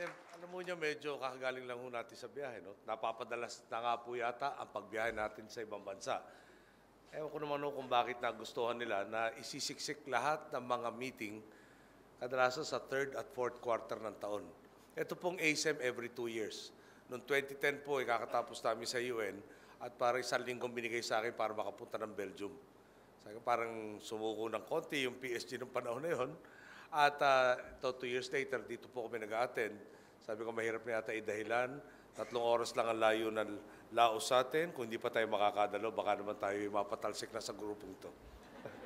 Sir, alam mo niya, medyo kakagaling lang ho natin sa biyahe. No? Napapadalas na nga po yata ang pagbiyahe natin sa ibang bansa. Ewan ko naman kung bakit nagustuhan nila na isisiksik lahat ng mga meeting kadalasan sa third at fourth quarter ng taon. Ito pong ASEM every two years. Noong 2010 po, ikakatapos eh, namin sa UN at parang isang linggong binigay sa akin para makapunta ng Belgium. Sabi parang sumuko ng konti yung PSG ng panahon na yun. At uh, ah, to two years later, dito po kami nag-attend. Sabi ko, mahirap na yata idahilan. Tatlong oras lang ang layo ng Laos sa atin. Kung hindi pa tayo makakadalo, baka naman tayo mapatalsik na sa grupong to.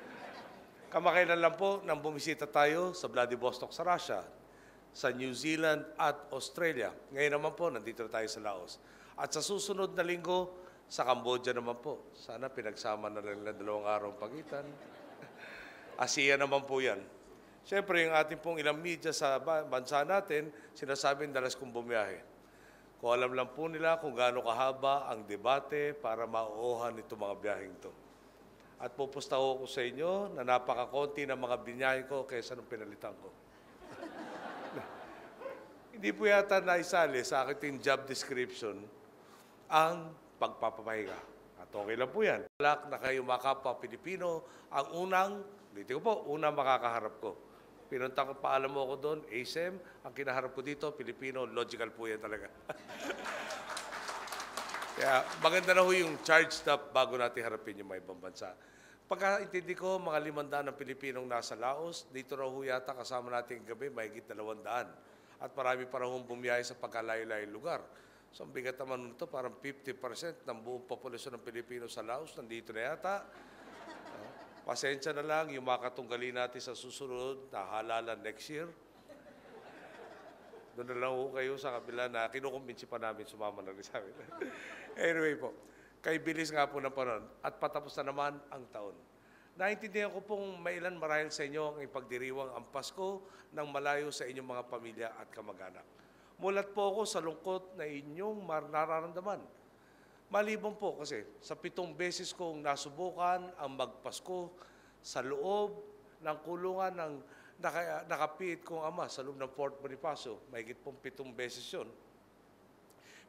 Kamakailan lang po nang bumisita tayo sa Vladivostok sa Russia, sa New Zealand at Australia. Ngayon naman po, nandito na tayo sa Laos. At sa susunod na linggo, sa Cambodia naman po. Sana pinagsama na lang na dalawang araw pagitan. ASEAN naman po yan. Siyempre, yung ating pong ilang media sa bansa natin, sinasabing dalas kong bumiyahe. Kung alam lang po nila kung gaano kahaba ang debate para mauuhan itong mga biyaheng to. At pupusta ko sa inyo na napakakonti ng mga binyahe ko kaysa nung pinalitan ko. Hindi po yata naisali sa aking job description ang pagpapapahinga. At okay lang po yan. Balak na kayo makapa Pilipino ang unang, dito ko po, unang makakaharap ko. Pinunta ko, paalam mo ako doon, ASEM. Ang kinaharap ko dito, Pilipino. Logical po yan talaga. Kaya maganda na ho yung charge up bago natin harapin yung mga ibang bansa. Pagkaintindi ko, mga limandaan ng Pilipinong nasa Laos, dito raw ho yata kasama natin gabi, may mahigit dalawandaan. At marami pa raw bumiyahe sa pagkalayo-layo lugar. So ang bigat naman nito, parang 50% ng buong populasyon ng Pilipino sa Laos, nandito na yata. Pasensya na lang, yung makatunggali natin sa susunod na halalan next year. Doon na lang kayo sa kabila na kinukumbinsi pa namin sumama na rin sa amin. anyway po, kay bilis nga po ng panahon at patapos na naman ang taon. Naintindihan ko pong mailan ilan marahil sa inyo ang ipagdiriwang ang Pasko ng malayo sa inyong mga pamilya at kamag-anak. Mulat po ako sa lungkot na inyong nararamdaman Maliban po kasi sa pitong beses kong nasubukan ang magpasko sa loob ng kulungan ng naka, nakapit kong ama sa loob ng Fort Bonifacio. mayigit pong pitong beses yon.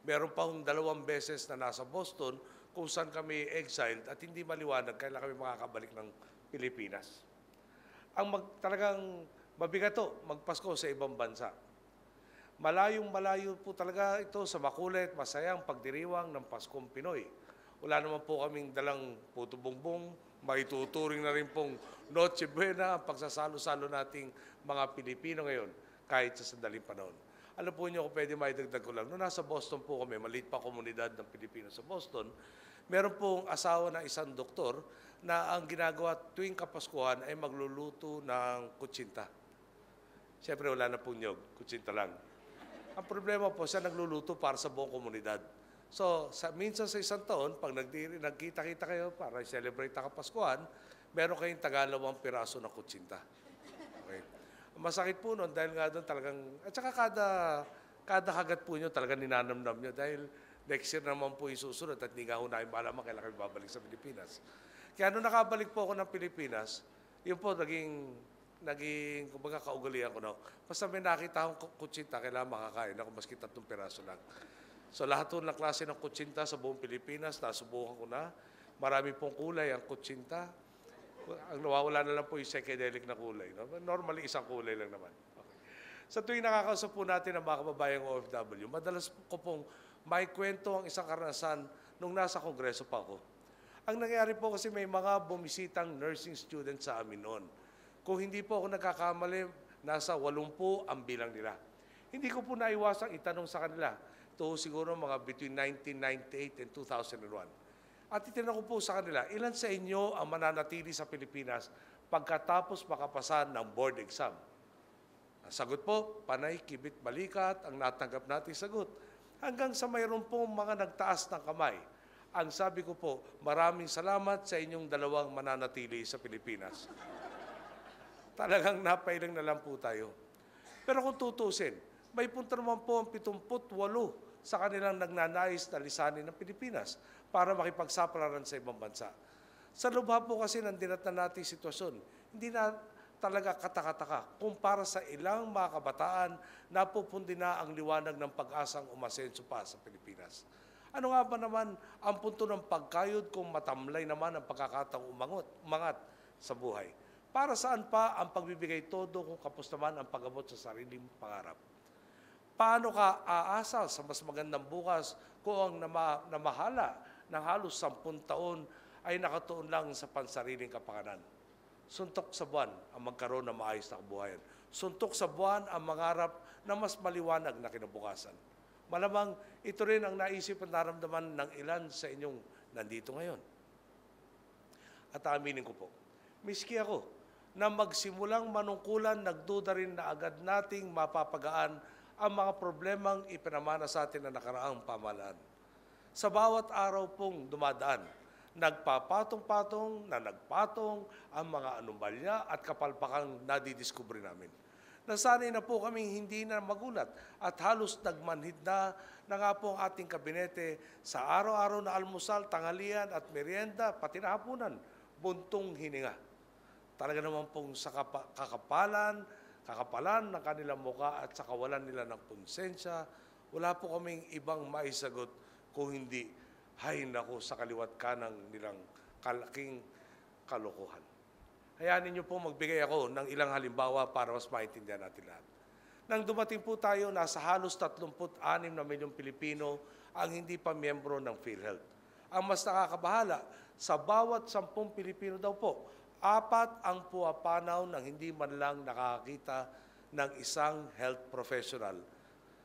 Meron pa hong dalawang beses na nasa Boston kung saan kami exiled at hindi maliwanag kailan kami makakabalik ng Pilipinas. Ang mag, talagang mabigato, magpasko sa ibang bansa. Malayong malayo po talaga ito sa makulit, masayang pagdiriwang ng Paskong Pinoy. Wala naman po kaming dalang puto bumbong, maituturing na rin pong Noche Buena ang pagsasalo-salo nating mga Pilipino ngayon kahit sa sandaling panahon. Alam po niyo kung pwede maidagdag ko lang, noong nasa Boston po kami, maliit pa komunidad ng Pilipino sa Boston, meron pong asawa na isang doktor na ang ginagawa tuwing Kapaskuhan ay magluluto ng kutsinta. Siyempre wala na po nyog, kutsinta lang. Ang problema po, siya nagluluto para sa buong komunidad. So, sa, minsan sa isang taon, pag nagkita-kita kayo para celebrate ang Kapaskuhan, meron kayong tagalawang piraso na kutsinta. Okay. Masakit po noon dahil nga doon talagang, at saka kada, kada hagat po nyo talagang ninanamnam nyo dahil next year naman po isusunod at hindi nga ho namin malaman kailan kami babalik sa Pilipinas. Kaya nung nakabalik po ako ng Pilipinas, yun po naging naging kumbaga kaugalian ko na. Basta may nakita akong kutsinta, kailangan makakain ako maski tatlong piraso lang. So lahat ng klase ng kutsinta sa buong Pilipinas, nasubukan ko na. Marami pong kulay ang kutsinta. Ang nawawala na lang po yung psychedelic na kulay. No? Normally, isang kulay lang naman. Okay. Sa tuwing nakakausap po natin ang mga kababayang OFW, madalas ko pong may kwento ang isang karanasan nung nasa kongreso pa ako. Ang nangyari po kasi may mga bumisitang nursing student sa amin noon. Kung hindi po ako nagkakamali, nasa 80 ang bilang nila. Hindi ko po naiwasang itanong sa kanila. Ito siguro mga between 1998 and 2001. At itinanong ko po sa kanila, ilan sa inyo ang mananatili sa Pilipinas pagkatapos makapasa ng board exam? Ang sagot po, panay, kibit, balikat, ang natanggap natin sagot. Hanggang sa mayroon pong mga nagtaas ng kamay. Ang sabi ko po, maraming salamat sa inyong dalawang mananatili sa Pilipinas talagang napailang na lang po tayo. Pero kung tutusin, may punta naman po ang 78 sa kanilang nagnanais na lisanin ng Pilipinas para makipagsapalaran sa ibang bansa. Sa lubha po kasi ng dinatan natin sitwasyon, hindi na talaga katakataka kung para sa ilang mga kabataan napupundi na ang liwanag ng pag-asang umasenso pa sa Pilipinas. Ano nga ba naman ang punto ng pagkayod kung matamlay naman ang pagkakataong umangot, umangat sa buhay? Para saan pa ang pagbibigay todo kung kapos naman ang pagabot sa sariling pangarap? Paano ka aasa sa mas magandang bukas kung ang nama, namahala ng halos sampun taon ay nakatuon lang sa pansariling kapakanan? Suntok sa buwan ang magkaroon ng maayos na kabuhayan. Suntok sa buwan ang mangarap na mas maliwanag na kinabukasan. Malamang ito rin ang naisip at naramdaman ng ilan sa inyong nandito ngayon. At aminin ko po, miski ako, na magsimulang manungkulan, nagduda rin na agad nating mapapagaan ang mga problemang ipinamana sa atin na nakaraang pamalaan. Sa bawat araw pong dumadaan, nagpapatong-patong na nagpatong ang mga anomalya at kapalpakang nadidiskubre namin. Nasanay na po kaming hindi na magulat at halos nagmanhid na na nga po ang ating kabinete sa araw-araw na almusal, tanghalian at merienda, pati na hapunan, buntong hininga talaga naman pong sa kakapalan, kakapalan ng kanilang muka at sa kawalan nila ng konsensya, wala po kaming ibang maisagot kung hindi hay nako sa kaliwat kanang nilang kalaking kalokohan. Hayaan niyo po magbigay ako ng ilang halimbawa para mas maintindihan natin lahat. Nang dumating po tayo, nasa halos 36 na milyong Pilipino ang hindi pa miyembro ng PhilHealth. Ang mas nakakabahala, sa bawat 10 Pilipino daw po, Apat ang puwapanaw ng hindi man lang nakakita ng isang health professional.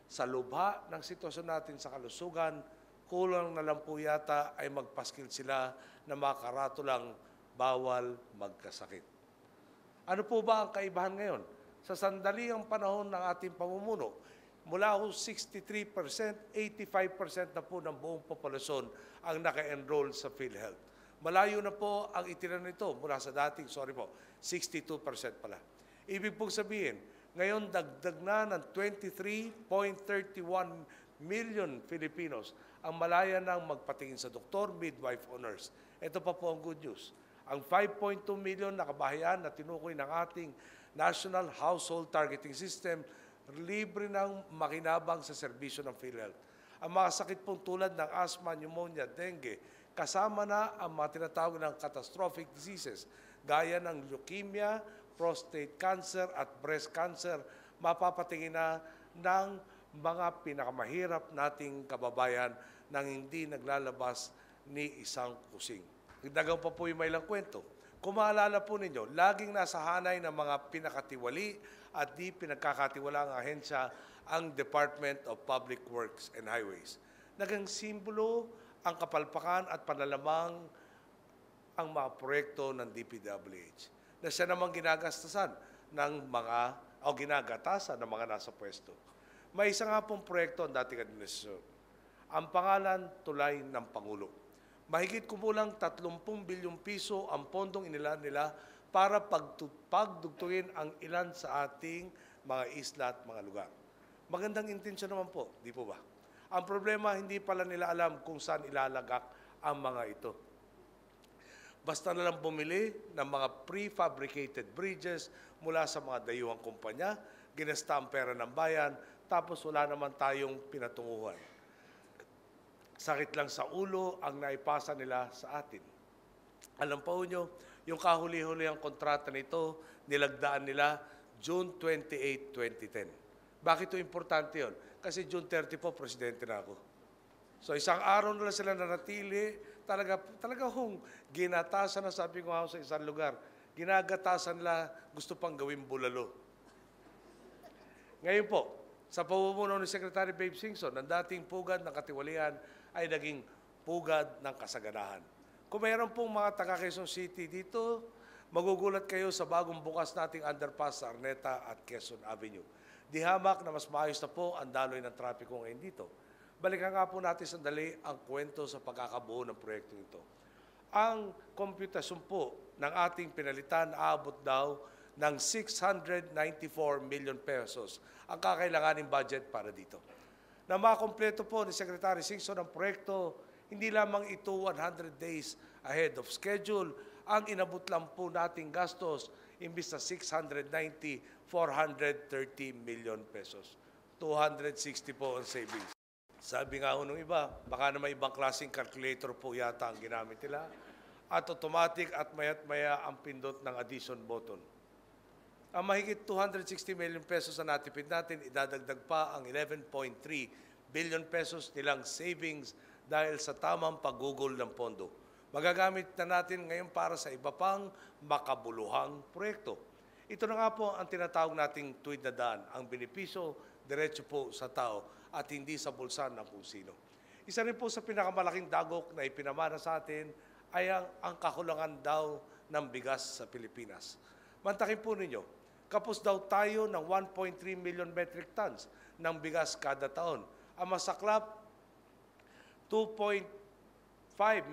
Sa lubha ng sitwasyon natin sa kalusugan, kulang na lang po yata ay magpaskil sila na makarato lang bawal magkasakit. Ano po ba ang kaibahan ngayon? Sa sandali ang panahon ng ating pamumuno, mula 63%, 85% na po ng buong populasyon ang naka-enroll sa PhilHealth. Malayo na po ang itinanong nito mula sa dating, sorry po, 62% pala. Ibig pong sabihin, ngayon dagdag na ng 23.31 million Filipinos ang malaya ng magpatingin sa doktor, midwife, o nurse. Ito pa po ang good news. Ang 5.2 million na kabahayan na tinukoy ng ating National Household Targeting System, libre ng makinabang sa serbisyo ng PhilHealth. Ang mga sakit pong tulad ng asthma, pneumonia, dengue, kasama na ang mga tinatawag ng catastrophic diseases gaya ng leukemia, prostate cancer at breast cancer mapapatingin na ng mga pinakamahirap nating kababayan nang hindi naglalabas ni isang kusing. Dagang pa po yung may ilang kwento. Kung maalala po ninyo, laging nasa hanay ng mga pinakatiwali at di pinagkakatiwala ang ahensya ang Department of Public Works and Highways. Nagang simbolo ang kapalpakan at panalamang ang mga proyekto ng DPWH na siya namang ginagastasan ng mga o ginagatasan ng mga nasa pwesto. May isa nga pong proyekto ang dating administrasyon. Ang pangalan, Tulay ng Pangulo. Mahigit kumulang 30 bilyong piso ang pondong inilan nila para pagdugtungin ang ilan sa ating mga isla at mga lugar. Magandang intensyon naman po, di po ba? Ang problema, hindi pala nila alam kung saan ilalagak ang mga ito. Basta na lang bumili ng mga prefabricated bridges mula sa mga dayuhang kumpanya, ginasta ang pera ng bayan, tapos wala naman tayong pinatunguhan. Sakit lang sa ulo ang naipasa nila sa atin. Alam pa nyo, yung kahuli-huli ang kontrata nito, nilagdaan nila June 28, 2010. Bakit ito importante yon? kasi June 30 po, presidente na ako. So isang araw na lang sila nanatili, talaga, talaga hong ginatasan na sabi ko ako sa isang lugar, ginagatasan nila gusto pang gawin bulalo. Ngayon po, sa pamumuno ni Secretary Babe Singson, ang dating pugad ng katiwalian ay naging pugad ng kasaganahan. Kung mayroon pong mga taga Quezon City dito, magugulat kayo sa bagong bukas nating underpass sa Arneta at Quezon Avenue. Di hamak na mas maayos na po ang daloy ng trapiko ngayon dito. Balikan nga po natin sandali ang kwento sa pagkakabuo ng proyekto ito. Ang komputasyon po ng ating pinalitan aabot daw ng 694 million pesos ang kakailanganin budget para dito. Na makompleto po ni Secretary Singson ang proyekto, hindi lamang ito 100 days ahead of schedule, ang inabot lang po nating gastos imbis na 690, 430 million pesos. 260 po ang savings. Sabi nga ho nung iba, baka na may ibang klaseng calculator po yata ang ginamit nila. At automatic at maya't maya ang pindot ng addition button. Ang mahigit 260 million pesos na natipid natin, idadagdag pa ang 11.3 billion pesos nilang savings dahil sa tamang paggugol ng pondo magagamit na natin ngayon para sa iba pang makabuluhang proyekto. Ito na nga po ang tinatawag nating tuwid na daan, ang benepisyo diretso po sa tao at hindi sa bulsa ng kung sino. Isa rin po sa pinakamalaking dagok na ipinamana sa atin ay ang, ang kakulangan daw ng bigas sa Pilipinas. Mantakin po ninyo, kapos daw tayo ng 1.3 million metric tons ng bigas kada taon. Ang masaklap, 2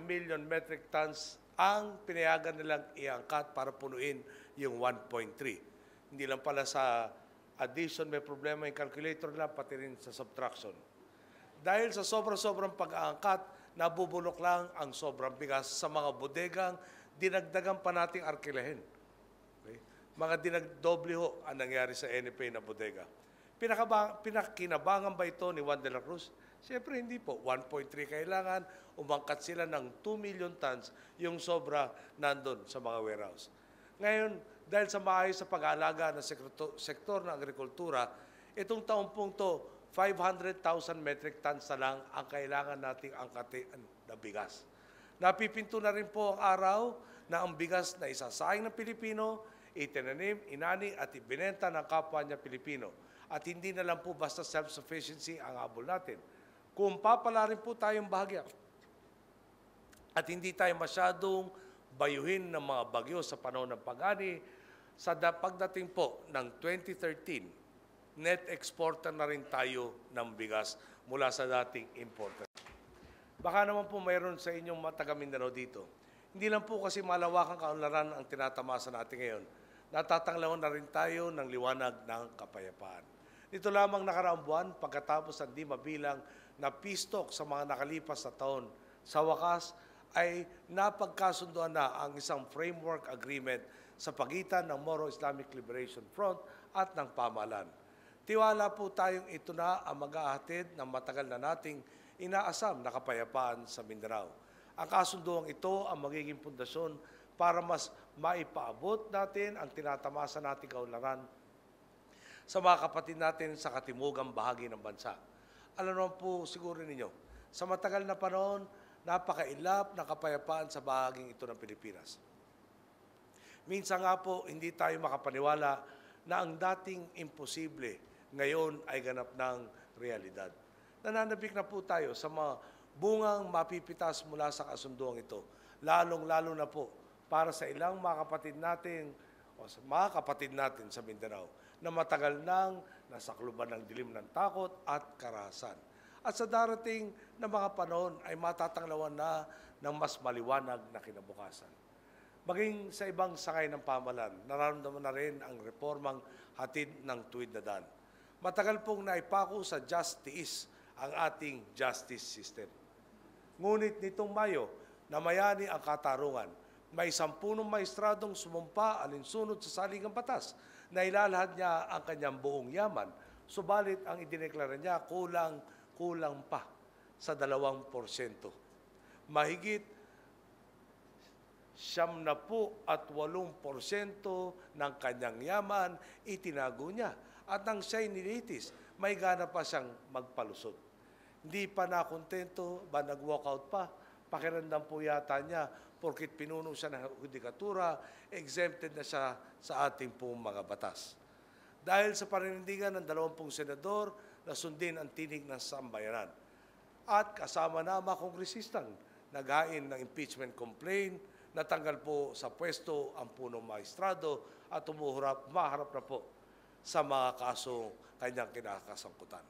million metric tons ang pinayagan nilang iangkat para punuin yung 1.3. Hindi lang pala sa addition may problema yung calculator nila, pati rin sa subtraction. Dahil sa sobra-sobrang pag-aangkat, nabubulok lang ang sobrang bigas sa mga bodegang dinagdagan pa nating arkilahin. Okay? Mga dinagdoble ho ang nangyari sa NFA na bodega. Pinakaba, pinakinabangan ba ito ni Juan de la Cruz? Siyempre hindi po, 1.3 kailangan, umangkat sila ng 2 million tons yung sobra nandun sa mga warehouse. Ngayon, dahil sa maayos sa pag-aalaga ng sektor ng agrikultura, itong taong pong to, 500,000 metric tons na lang ang kailangan nating angkatin na bigas. Napipinto na rin po ang araw na ang bigas na isasayang ng Pilipino, itinanim, inani at ibinenta ng kapwa niya Pilipino. At hindi na lang po basta self-sufficiency ang habol natin kung rin po tayong bahagya at hindi tayo masyadong bayuhin ng mga bagyo sa panahon ng pag-ani, sa pagdating po ng 2013, net exporter na rin tayo ng bigas mula sa dating importer. Baka naman po mayroon sa inyong mataga Mindanao dito. Hindi lang po kasi malawakang kaunlaran ang tinatamasa natin ngayon. Natatanglawan na rin tayo ng liwanag ng kapayapaan. Dito lamang nakaraang buwan, pagkatapos ang di mabilang na peace sa mga nakalipas na taon. Sa wakas ay napagkasunduan na ang isang framework agreement sa pagitan ng Moro Islamic Liberation Front at ng pamalan. Tiwala po tayong ito na ang mag-ahatid ng matagal na nating inaasam na kapayapaan sa Mindanao. Ang kasunduan ito ang magiging pundasyon para mas maipaabot natin ang tinatamasa nating kaunlaran sa mga kapatid natin sa katimugang bahagi ng bansa alam naman po siguro ninyo, sa matagal na panahon, napakailap nakapayapaan sa bahaging ito ng Pilipinas. Minsan nga po, hindi tayo makapaniwala na ang dating imposible ngayon ay ganap ng realidad. Nananabik na po tayo sa mga bungang mapipitas mula sa kasunduang ito, lalong-lalo na po para sa ilang mga kapatid natin o sa mga kapatid natin sa Mindanao na matagal nang nasa nasakluban ng dilim ng takot at karahasan. At sa darating na mga panahon ay matatanglawan na ng mas maliwanag na kinabukasan. Maging sa ibang sangay ng pamalan, nararamdaman na rin ang reformang hatid ng tuwid na dan. Matagal pong naipako sa justice ang ating justice system. Ngunit nitong Mayo, namayani ang katarungan may sampunong maestradong sumumpa alinsunod sa saligang batas na ilalahad niya ang kanyang buong yaman. Subalit ang idineklara niya kulang, kulang pa sa 2%. Mahigit siyam na po at walong porsyento ng kanyang yaman itinago niya. At nang siya'y nilitis, may gana pa siyang magpalusot. Hindi pa nakontento, ba nag-walkout pa? Pakirandam po yata niya, porkit pinuno siya ng hudikatura, exempted na siya sa ating pong mga batas. Dahil sa paninindigan ng dalawampung senador nasundin ang tinig ng sambayanan at kasama na mga kongresistang naghain ng impeachment complaint, natanggal po sa pwesto ang punong maestrado at tumuharap, maharap na po sa mga kaso kanyang kinakasangkutan.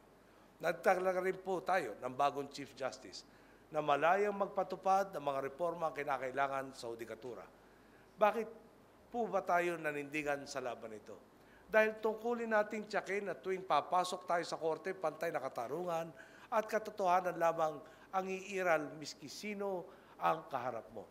Nagtaglaga rin po tayo ng bagong Chief Justice na malayang magpatupad ng mga reforma ang kinakailangan sa hudikatura. Bakit po ba tayo nanindigan sa laban ito? Dahil tungkulin nating tsakin na tuwing papasok tayo sa korte, pantay na katarungan at katotohanan lamang ang iiral miski sino ang kaharap mo.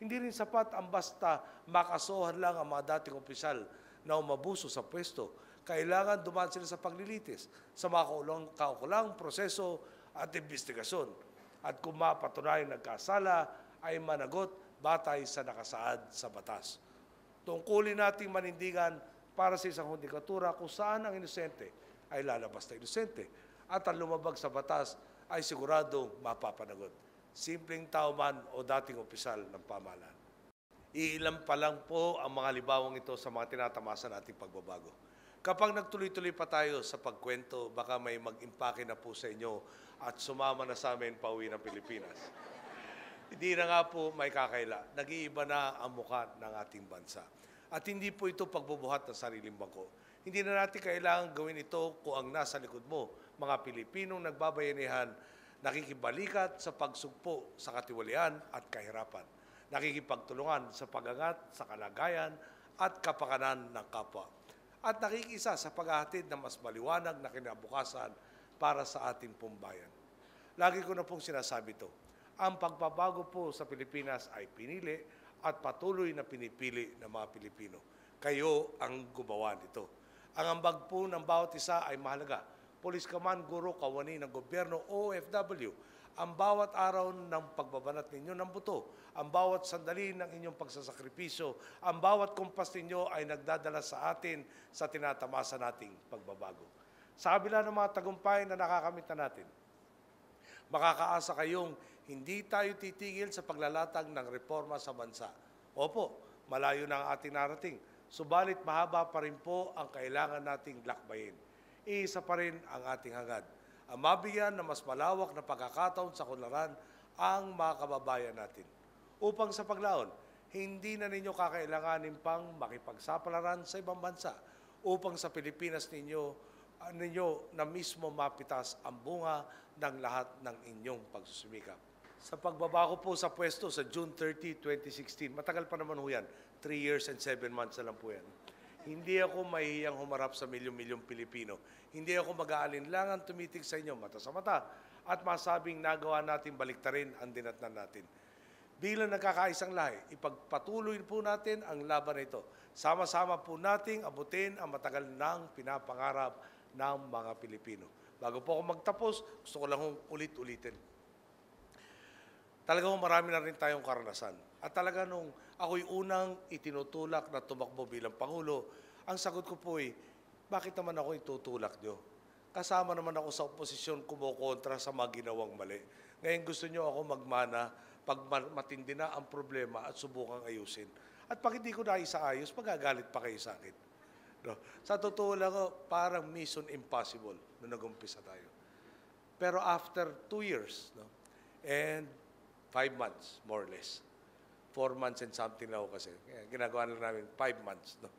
Hindi rin sapat ang basta makasuhan lang ang mga dating opisyal na umabuso sa pwesto. Kailangan dumaan sila sa paglilitis, sa mga kaukulang proseso at investigasyon at kung mapatunay nagkasala ay managot batay sa nakasaad sa batas. Tungkulin nating manindigan para sa isang hudikatura kung saan ang inosente ay lalabas na inosente at ang lumabag sa batas ay sigurado mapapanagot. Simpleng tao man o dating opisyal ng pamahalaan. Iilan pa lang po ang mga libawang ito sa mga tinatamasa nating pagbabago. Kapag nagtuloy-tuloy pa tayo sa pagkwento, baka may mag-impake na po sa inyo at sumama na sa amin pauwi ng Pilipinas. hindi na nga po may kakaila. Nag-iiba na ang mukha ng ating bansa. At hindi po ito pagbubuhat ng sariling bangko. Hindi na natin kailangan gawin ito kung ang nasa likod mo, mga Pilipinong nagbabayanihan, nakikibalikat sa pagsugpo sa katiwalian at kahirapan. Nakikipagtulungan sa pagangat, sa kalagayan at kapakanan ng kapwa at nakikisa sa paghahatid ng mas maliwanag na kinabukasan para sa ating pumbayan. Lagi ko na pong sinasabi ito, ang pagbabago po sa Pilipinas ay pinili at patuloy na pinipili ng mga Pilipino. Kayo ang gumawa nito. Ang ambag po ng bawat isa ay mahalaga. Police Command, Guro, Kawani ng Gobyerno, OFW, ang bawat araw ng pagbabanat ninyo ng buto, ang bawat sandali ng inyong pagsasakripisyo, ang bawat kumpas ninyo ay nagdadala sa atin sa tinatamasa nating pagbabago. Sa kabila ng mga tagumpay na nakakamit natin, makakaasa kayong hindi tayo titigil sa paglalatag ng reforma sa bansa. Opo, malayo na ang ating narating, subalit mahaba pa rin po ang kailangan nating lakbayin. Iisa pa rin ang ating hangad ang mabigyan ng mas malawak na pagkakataon sa kunlaran ang mga kababayan natin. Upang sa paglaon, hindi na ninyo kakailanganin pang makipagsapalaran sa ibang bansa upang sa Pilipinas ninyo ah, ninyo na mismo mapitas ang bunga ng lahat ng inyong pagsusumikap. Sa pagbaba ko po sa pwesto sa June 30, 2016, matagal pa naman ho yan, 3 years and 7 months na lang po yan. Hindi ako mahihiyang humarap sa milyong-milyong Pilipino. Hindi ako mag-aalinlangan tumitig sa inyo mata sa mata at masabing nagawa natin baliktarin ang dinatnan natin. Bilang nagkakaisang lahi, ipagpatuloy po natin ang laban na ito. Sama-sama po nating abutin ang matagal nang pinapangarap ng mga Pilipino. Bago po ako magtapos, gusto ko lang ulit-ulitin talagang marami na rin tayong karanasan. At talaga nung ako'y unang itinutulak na tumakbo bilang Pangulo, ang sagot ko po ay, bakit naman ako itutulak nyo? Kasama naman ako sa oposisyon kumukontra sa mga ginawang mali. Ngayon gusto nyo ako magmana pag matindi na ang problema at subukang ayusin. At pag hindi ko na isaayos, magagalit pa kayo sa akin. No? Sa totoo lang, oh, parang mission impossible nung nagumpisa tayo. Pero after two years, no? and Five months, more or less. Four months and something na ho kasi. Kaya ginagawa na namin five months. No?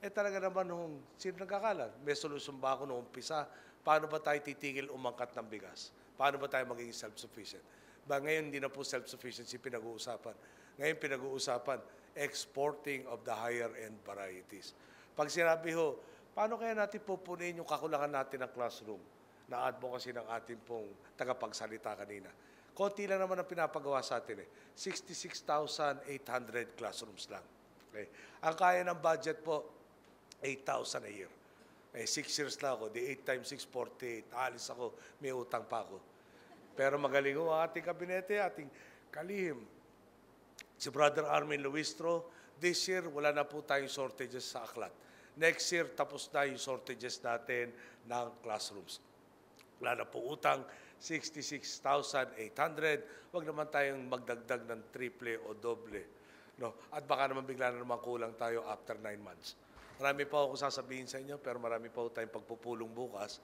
Eh talaga naman nung sino nagkakalat? May solusyon ba ako nung umpisa? Paano ba tayo titigil umangkat ng bigas? Paano ba tayo magiging self-sufficient? Ba ngayon hindi na po self-sufficiency pinag-uusapan. Ngayon pinag-uusapan exporting of the higher end varieties. Pag sinabi ho, paano kaya natin pupunin yung kakulangan natin ng classroom na advocacy ng ating pong tagapagsalita kanina? Konti lang naman ang pinapagawa sa atin eh. 66,800 classrooms lang. Okay. Ang kaya ng budget po, 8,000 a year. Eh, 6 years lang ako. Di 8 times 6, 48. Alis ako. May utang pa ako. Pero magaling ko ang ating kabinete, ating kalihim. Si Brother Armin Luistro, this year wala na po tayong shortages sa aklat. Next year, tapos na yung shortages natin ng classrooms. Wala na po utang 66,800. Huwag naman tayong magdagdag ng triple o doble. No? At baka naman bigla na naman kulang tayo after 9 months. Marami pa ako sasabihin sa inyo, pero marami pa ako tayong pagpupulong bukas.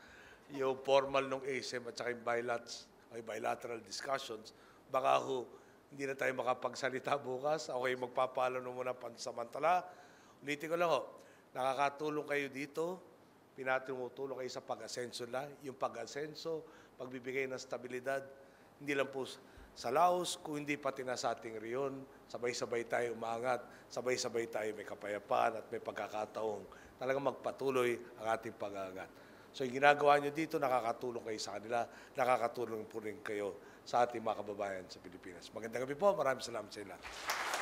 Yung formal ng ASEM at saka yung bilats, ay bilateral discussions, baka ho, hindi na tayo makapagsalita bukas. Okay, ay na muna pansamantala. Ulitin ko lang ho, nakakatulong kayo dito, pinatumutulong kayo sa pag-asenso na. Yung pag-asenso, pagbibigay ng stabilidad, hindi lang po sa Laos, kung hindi pati na sa ating riyon, sabay-sabay tayo umangat, sabay-sabay tayo may kapayapaan at may pagkakataong talagang magpatuloy ang ating pag-aangat. So yung ginagawa nyo dito, nakakatulong kayo sa kanila, nakakatulong po rin kayo sa ating mga kababayan sa Pilipinas. Magandang gabi po, maraming salamat sa inyo.